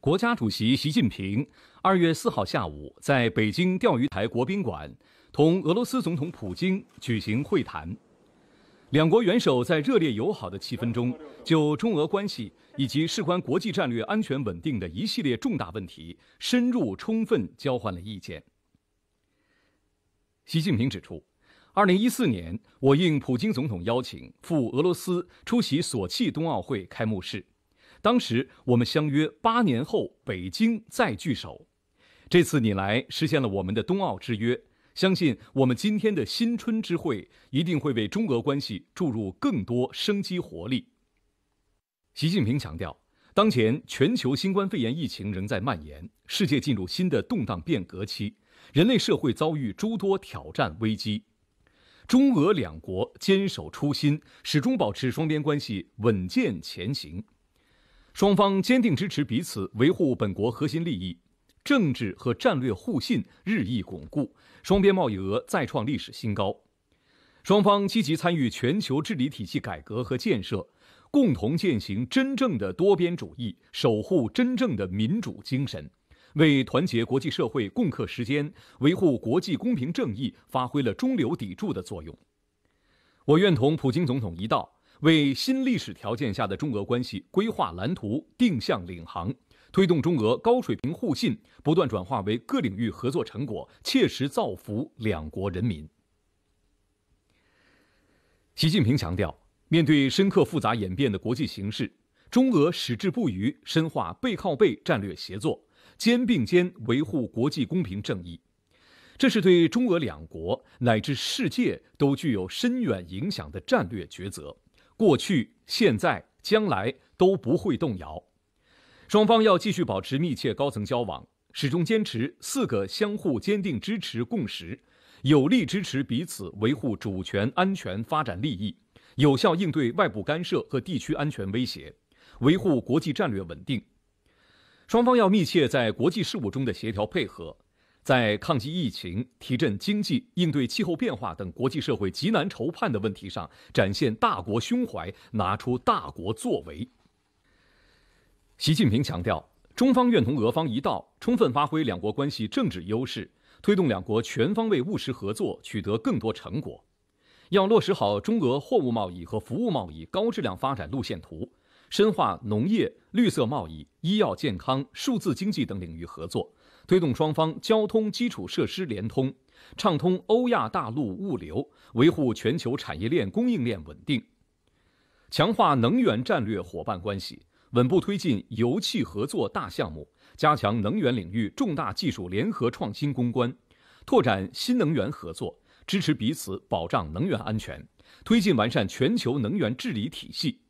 国家主席习近平二月四号下午在北京钓鱼台国宾馆同俄罗斯总统普京举行会谈。两国元首在热烈友好的气氛中，就中俄关系以及事关国际战略安全稳定的一系列重大问题，深入充分交换了意见。习近平指出，二零一四年我应普京总统邀请赴俄罗斯出席索契冬奥会开幕式。当时我们相约八年后北京再聚首，这次你来实现了我们的冬奥之约。相信我们今天的新春之会一定会为中俄关系注入更多生机活力。习近平强调，当前全球新冠肺炎疫情仍在蔓延，世界进入新的动荡变革期，人类社会遭遇诸多挑战危机。中俄两国坚守初心，始终保持双边关系稳健前行。双方坚定支持彼此维护本国核心利益，政治和战略互信日益巩固，双边贸易额再创历史新高。双方积极参与全球治理体系改革和建设，共同践行真正的多边主义，守护真正的民主精神，为团结国际社会共克时艰、维护国际公平正义，发挥了中流砥柱的作用。我愿同普京总统一道。为新历史条件下的中俄关系规划蓝图、定向领航，推动中俄高水平互信不断转化为各领域合作成果，切实造福两国人民。习近平强调，面对深刻复杂演变的国际形势，中俄矢志不渝深化背靠背战略协作，肩并肩维护国际公平正义，这是对中俄两国乃至世界都具有深远影响的战略抉择。过去、现在、将来都不会动摇。双方要继续保持密切高层交往，始终坚持四个相互坚定支持共识，有力支持彼此维护主权、安全、发展利益，有效应对外部干涉和地区安全威胁，维护国际战略稳定。双方要密切在国际事务中的协调配合。在抗击疫情、提振经济、应对气候变化等国际社会极难筹判的问题上，展现大国胸怀，拿出大国作为。习近平强调，中方愿同俄方一道，充分发挥两国关系政治优势，推动两国全方位务实合作取得更多成果。要落实好中俄货物贸易和服务贸易高质量发展路线图，深化农业、绿色贸易、医药健康、数字经济等领域合作。推动双方交通基础设施联通，畅通欧亚大陆物流，维护全球产业链供应链稳定；强化能源战略伙伴关系，稳步推进油气合作大项目，加强能源领域重大技术联合创新攻关，拓展新能源合作，支持彼此保障能源安全，推进完善全球能源治理体系，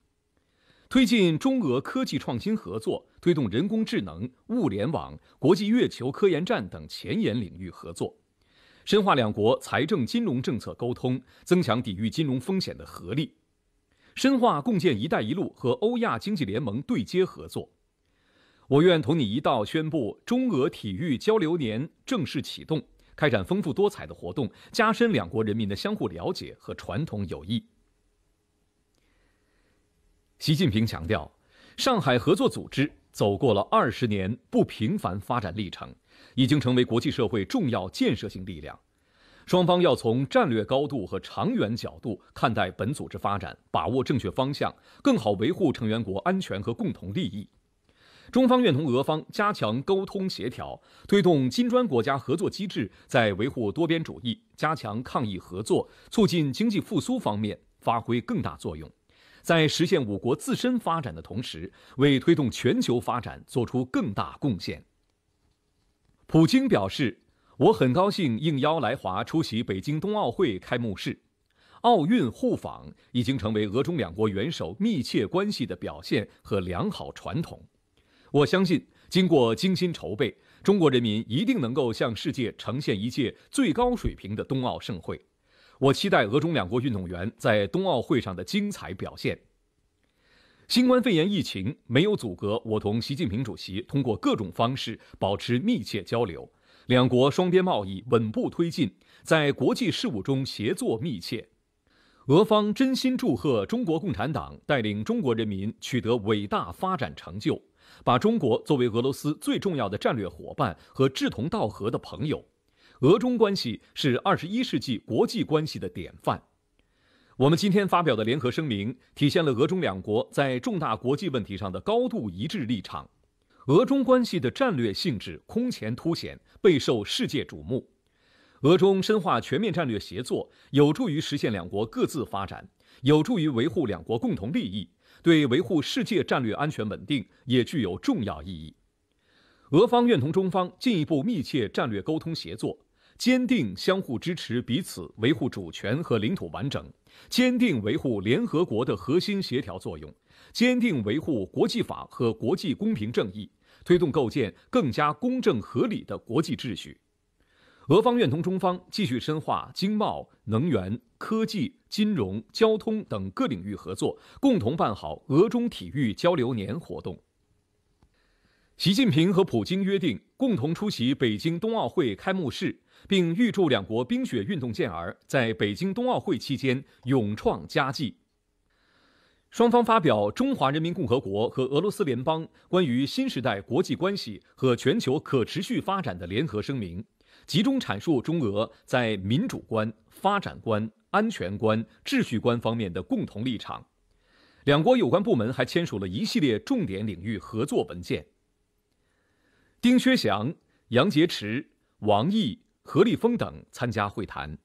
推进中俄科技创新合作。推动人工智能、物联网、国际月球科研站等前沿领域合作，深化两国财政金融政策沟通，增强抵御金融风险的合力，深化共建“一带一路”和欧亚经济联盟对接合作。我愿同你一道宣布，中俄体育交流年正式启动，开展丰富多彩的活动，加深两国人民的相互了解和传统友谊。习近平强调，上海合作组织。走过了二十年不平凡发展历程，已经成为国际社会重要建设性力量。双方要从战略高度和长远角度看待本组织发展，把握正确方向，更好维护成员国安全和共同利益。中方愿同俄方加强沟通协调，推动金砖国家合作机制在维护多边主义、加强抗疫合作、促进经济复苏方面发挥更大作用。在实现我国自身发展的同时，为推动全球发展作出更大贡献。普京表示：“我很高兴应邀来华出席北京冬奥会开幕式，奥运互访已经成为俄中两国元首密切关系的表现和良好传统。我相信，经过精心筹备，中国人民一定能够向世界呈现一届最高水平的冬奥盛会。”我期待俄中两国运动员在冬奥会上的精彩表现。新冠肺炎疫情没有阻隔，我同习近平主席通过各种方式保持密切交流，两国双边贸易稳步推进，在国际事务中协作密切。俄方真心祝贺中国共产党带领中国人民取得伟大发展成就，把中国作为俄罗斯最重要的战略伙伴和志同道合的朋友。俄中关系是二十一世纪国际关系的典范。我们今天发表的联合声明体现了俄中两国在重大国际问题上的高度一致立场。俄中关系的战略性质空前凸显，备受世界瞩目。俄中深化全面战略协作，有助于实现两国各自发展，有助于维护两国共同利益，对维护世界战略安全稳定也具有重要意义。俄方愿同中方进一步密切战略沟通协作。坚定相互支持，彼此维护主权和领土完整；坚定维护联合国的核心协调作用；坚定维护国际法和国际公平正义，推动构建更加公正合理的国际秩序。俄方愿同中方继续深化经贸、能源、科技、金融、交通等各领域合作，共同办好俄中体育交流年活动。习近平和普京约定共同出席北京冬奥会开幕式，并预祝两国冰雪运动健儿在北京冬奥会期间勇创佳绩。双方发表《中华人民共和国和俄罗斯联邦关于新时代国际关系和全球可持续发展的联合声明》，集中阐述中俄在民主观、发展观、安全观、秩序观方面的共同立场。两国有关部门还签署了一系列重点领域合作文件。丁薛祥、杨洁篪、王毅、何立峰等参加会谈。